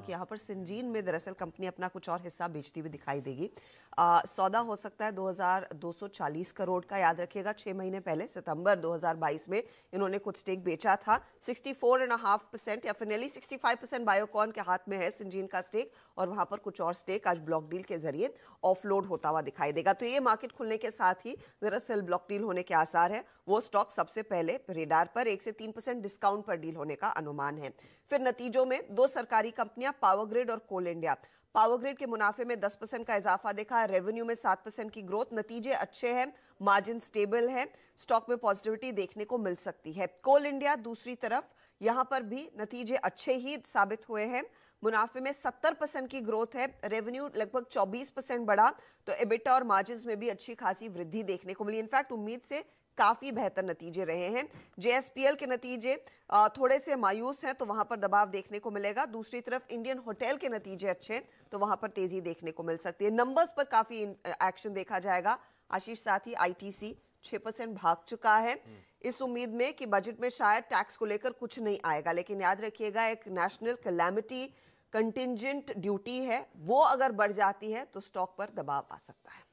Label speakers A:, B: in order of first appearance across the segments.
A: क्योंकि यहाँ पर सिंजीन में दरअसल कंपनी अपना कुछ और हिस्सा बेचती हुई दिखाई देगी आ, सौदा हो सकता है 2240 करोड़ का याद रखिएगा छः महीने पहले सितंबर 2022 में इन्होंने कुछ स्टेक बेचा था 64 एंड हाफ परसेंट या फिर नेली 65 परसेंट बायोकॉन के हाथ में है सिंजीन का स्टेक और वहाँ पर कुछ और स्टेक आज ब्लॉक डील के जरिए ऑफलोड होता हुआ दिखाई देगा तो ये मार्केट खुलने के साथ ही दरअसल ब्लॉक डील होने के आसार है वो स्टॉक सबसे पहले रेडार पर एक से तीन डिस्काउंट पर डील होने का अनुमान है फिर नतीजों में दो सरकारी कंपनियां पावर ग्रिड और कोल इंडिया पावर ग्रिड के मुनाफे में 10 परसेंट का इजाफा देखा रेवेन्यू में 7 परसेंट की ग्रोथ नतीजे अच्छे हैं मार्जिन स्टेबल है स्टॉक में पॉजिटिविटी देखने को मिल सकती है कोल इंडिया दूसरी तरफ यहां पर भी नतीजे अच्छे ही साबित हुए हैं मुनाफे में 70 परसेंट की ग्रोथ है रेवेन्यू लगभग 24 परसेंट बढ़ा तो एबिटा और मार्जिन में भी अच्छी खासी वृद्धि देखने को मिली इनफैक्ट उम्मीद से काफी बेहतर नतीजे रहे हैं जेएसपीएल के नतीजे थोड़े से मायूस हैं तो वहां पर दबाव देखने को मिलेगा दूसरी तरफ इंडियन होटल के नतीजे अच्छे तो वहां पर तेजी देखने को मिल सकती है नंबर्स पर काफी एक्शन देखा जाएगा आशीष साथ ही आई टी सी छह परसेंट भाग चुका है इस उम्मीद में कि बजट में शायद टैक्स को लेकर कुछ नहीं आएगा लेकिन याद रखिएगा एक नेशनल कलेमिटी कंटिजेंट ड्यूटी है वो अगर बढ़ जाती है तो स्टॉक पर दबाव आ सकता है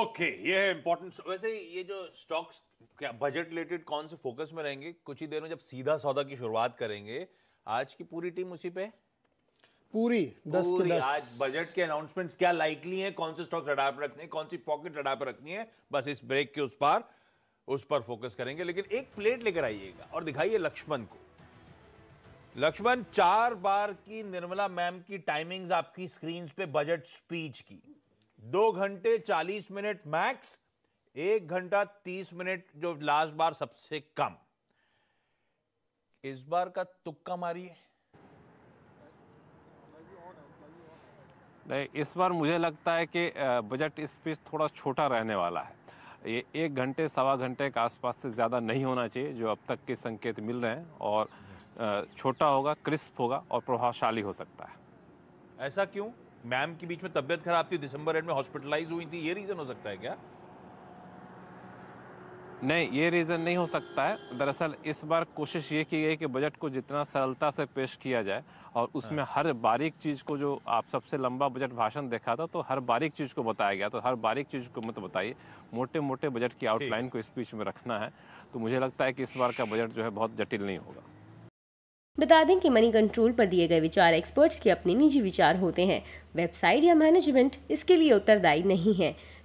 B: ओके okay, ये है इंपॉर्टेंट वैसे ये जो स्टॉक्स क्या बजट रिलेटेड कौन से फोकस में रहेंगे कुछ ही देर में जब सीधा सौदा की शुरुआत करेंगे आज की पूरी टीम उसी पे पूरी दस के दस आज बजट के अनाउंसमेंट्स क्या लाइकली हैं कौन से स्टॉक्स रडार पर रखने हैं कौन सी पॉकेट रडार पर रखनी है बस इस ब्रेक के उस पार उस पर फोकस करेंगे लेकिन एक प्लेट लेकर आइएगा और दिखाइए लक्ष्मण को लक्ष्मण चार बार की निर्मला मैम की टाइमिंग्स आपकी स्क्रीन पे बजट स्पीच की दो घंटे चालीस मिनट मैक्स एक घंटा तीस मिनट जो लास्ट बार सबसे कम इस बार का तुक्का मारिए
C: इस बार मुझे लगता है कि बजट स्पीच थोड़ा छोटा रहने वाला है ये एक घंटे सवा घंटे के आसपास से ज़्यादा नहीं होना चाहिए जो अब तक के संकेत मिल रहे हैं और छोटा होगा क्रिस्प होगा और प्रभावशाली हो सकता
B: है ऐसा क्यों मैम के बीच में तबीयत खराब थी दिसंबर एंड में हॉस्पिटलाइज हुई थी ये रीज़न हो सकता है क्या
C: नहीं ये रीज़न नहीं हो सकता है दरअसल इस बार कोशिश ये की गई कि बजट को जितना सरलता से पेश किया जाए और हाँ। उसमें हर बारीक चीज़ को जो आप सबसे लंबा बजट भाषण देखा था तो हर बारीक चीज़ को बताया गया तो हर बारीक चीज़ को मत बताइए मोटे मोटे बजट की आउटलाइन को स्पीच में रखना है तो मुझे लगता है कि इस बार का बजट जो है बहुत जटिल नहीं होगा
A: बता दें कि मनी कंट्रोल पर दिए गए विचार एक्सपर्ट्स के अपने निजी विचार होते हैं वेबसाइट या मैनेजमेंट इसके लिए उत्तरदायी नहीं है